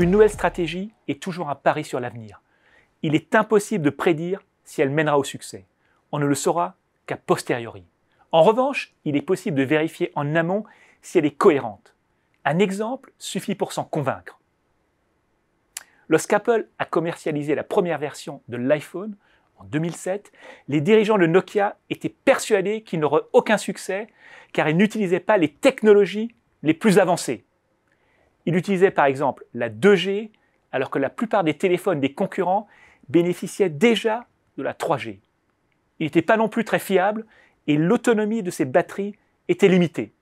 Une nouvelle stratégie est toujours un pari sur l'avenir. Il est impossible de prédire si elle mènera au succès. On ne le saura qu'à posteriori. En revanche, il est possible de vérifier en amont si elle est cohérente. Un exemple suffit pour s'en convaincre. Lorsqu'Apple a commercialisé la première version de l'iPhone en 2007, les dirigeants de Nokia étaient persuadés qu'il n'aurait aucun succès car ils n'utilisaient pas les technologies les plus avancées. Il utilisait par exemple la 2G, alors que la plupart des téléphones des concurrents bénéficiaient déjà de la 3G. Il n'était pas non plus très fiable et l'autonomie de ses batteries était limitée.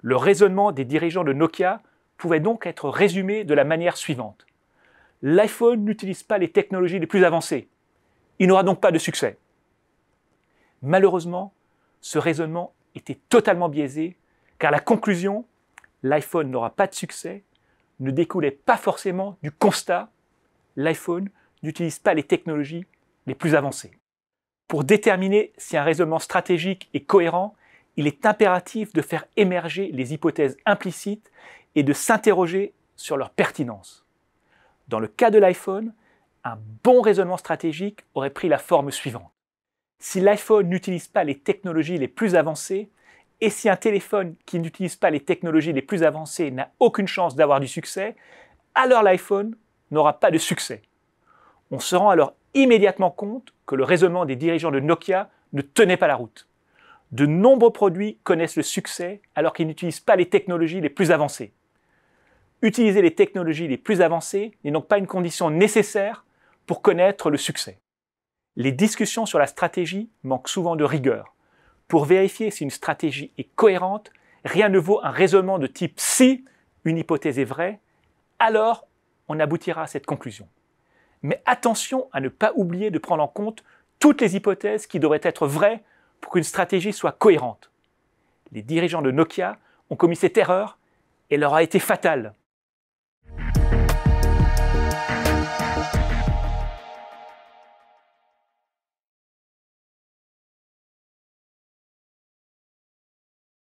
Le raisonnement des dirigeants de Nokia pouvait donc être résumé de la manière suivante. L'iPhone n'utilise pas les technologies les plus avancées. Il n'aura donc pas de succès. Malheureusement, ce raisonnement était totalement biaisé, car la conclusion l'iPhone n'aura pas de succès ne découlait pas forcément du constat l'iPhone n'utilise pas les technologies les plus avancées. Pour déterminer si un raisonnement stratégique est cohérent, il est impératif de faire émerger les hypothèses implicites et de s'interroger sur leur pertinence. Dans le cas de l'iPhone, un bon raisonnement stratégique aurait pris la forme suivante. Si l'iPhone n'utilise pas les technologies les plus avancées, et si un téléphone qui n'utilise pas les technologies les plus avancées n'a aucune chance d'avoir du succès, alors l'iPhone n'aura pas de succès. On se rend alors immédiatement compte que le raisonnement des dirigeants de Nokia ne tenait pas la route. De nombreux produits connaissent le succès alors qu'ils n'utilisent pas les technologies les plus avancées. Utiliser les technologies les plus avancées n'est donc pas une condition nécessaire pour connaître le succès. Les discussions sur la stratégie manquent souvent de rigueur pour vérifier si une stratégie est cohérente, rien ne vaut un raisonnement de type si une hypothèse est vraie, alors on aboutira à cette conclusion. Mais attention à ne pas oublier de prendre en compte toutes les hypothèses qui devraient être vraies pour qu'une stratégie soit cohérente. Les dirigeants de Nokia ont commis cette erreur et leur a été fatale.